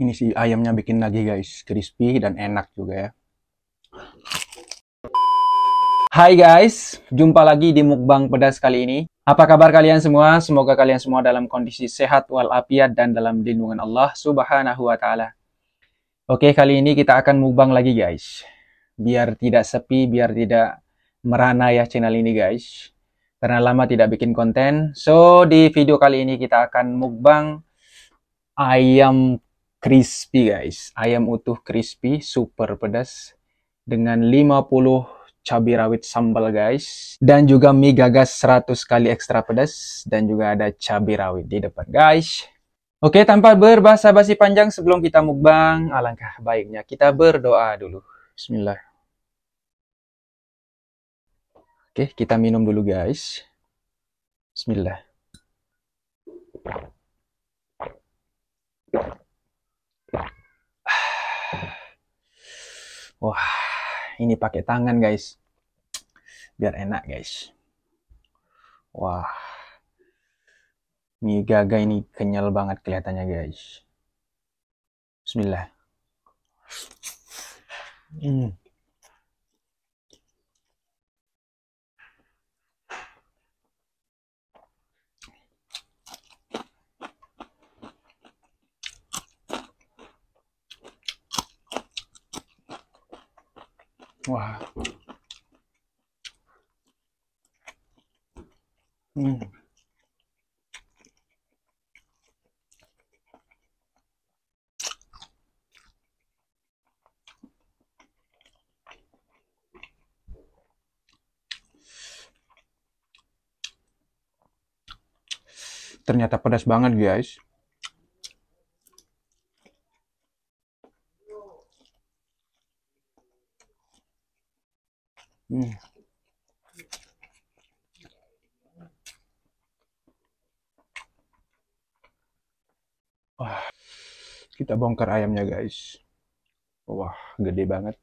ini si ayamnya bikin lagi guys crispy dan enak juga ya Hai guys, jumpa lagi di mukbang pedas kali ini. Apa kabar kalian semua? Semoga kalian semua dalam kondisi sehat walafiat dan dalam lindungan Allah Subhanahu wa taala. Oke, kali ini kita akan mukbang lagi guys. Biar tidak sepi, biar tidak merana ya channel ini guys. Karena lama tidak bikin konten. So, di video kali ini kita akan mukbang ayam crispy guys. Ayam utuh crispy, super pedas dengan 50 cabai rawit sambal guys dan juga mie gagas 100 kali ekstra pedas dan juga ada cabai rawit di depan guys. Oke, tanpa berbahasa basi panjang sebelum kita mukbang, alangkah baiknya kita berdoa dulu. Bismillah. Oke, kita minum dulu guys. Bismillah. Wah, ini pakai tangan guys. Biar enak guys. Wah. Mie gaga ini kenyal banget kelihatannya guys. Bismillah. Hmm. Wah. Hmm. Ternyata pedas banget, guys. Wah, kita bongkar ayamnya guys. Wah, gede banget.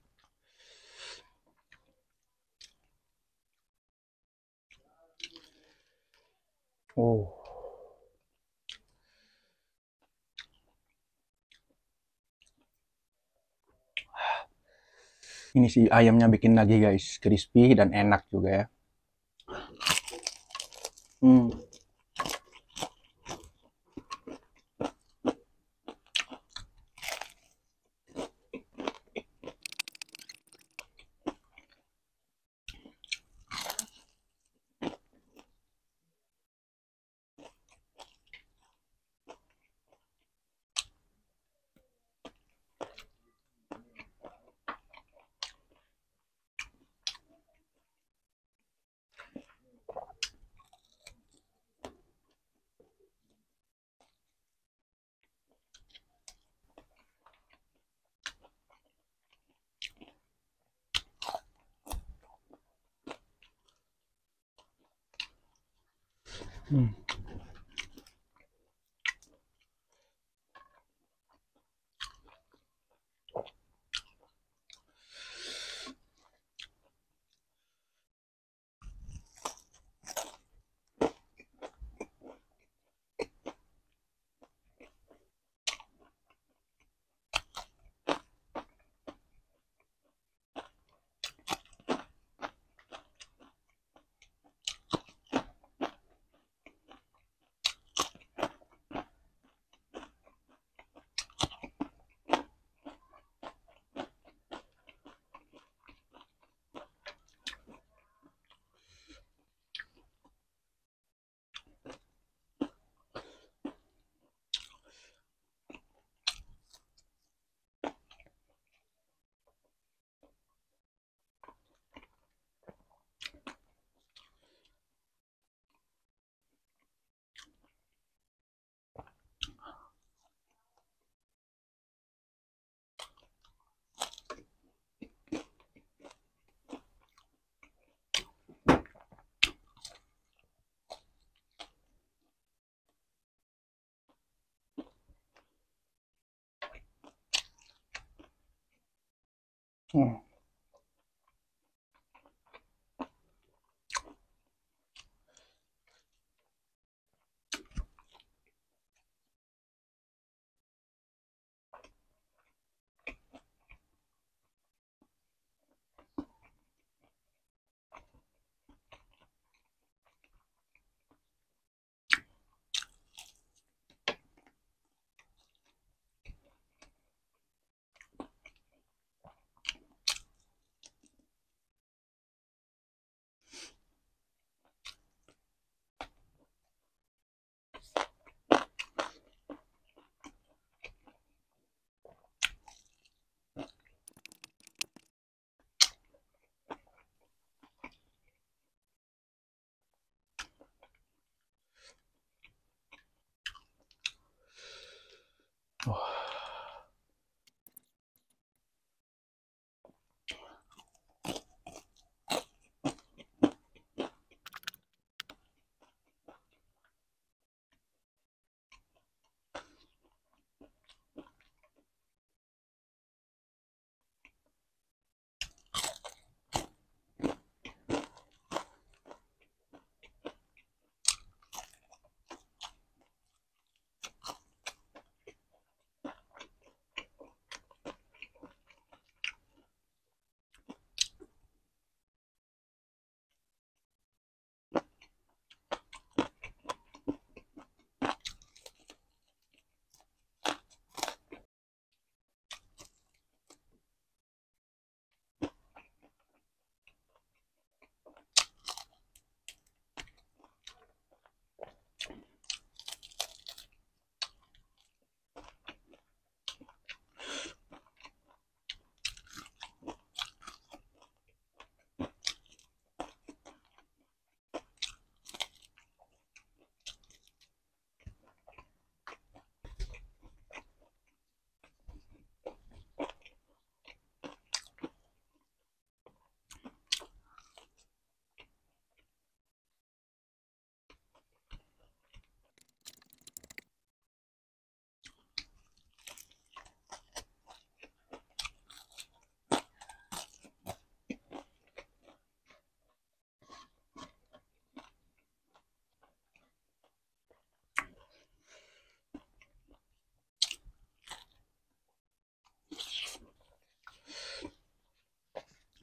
Oh. Ini si ayamnya bikin lagi guys, crispy dan enak juga ya. Hmm. Mm. Yeah.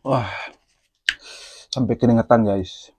wah sampai keringetan guys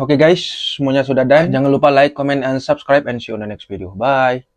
Oke okay guys, semuanya sudah ada. Jangan lupa like, comment, and subscribe, and see you on the next video. Bye!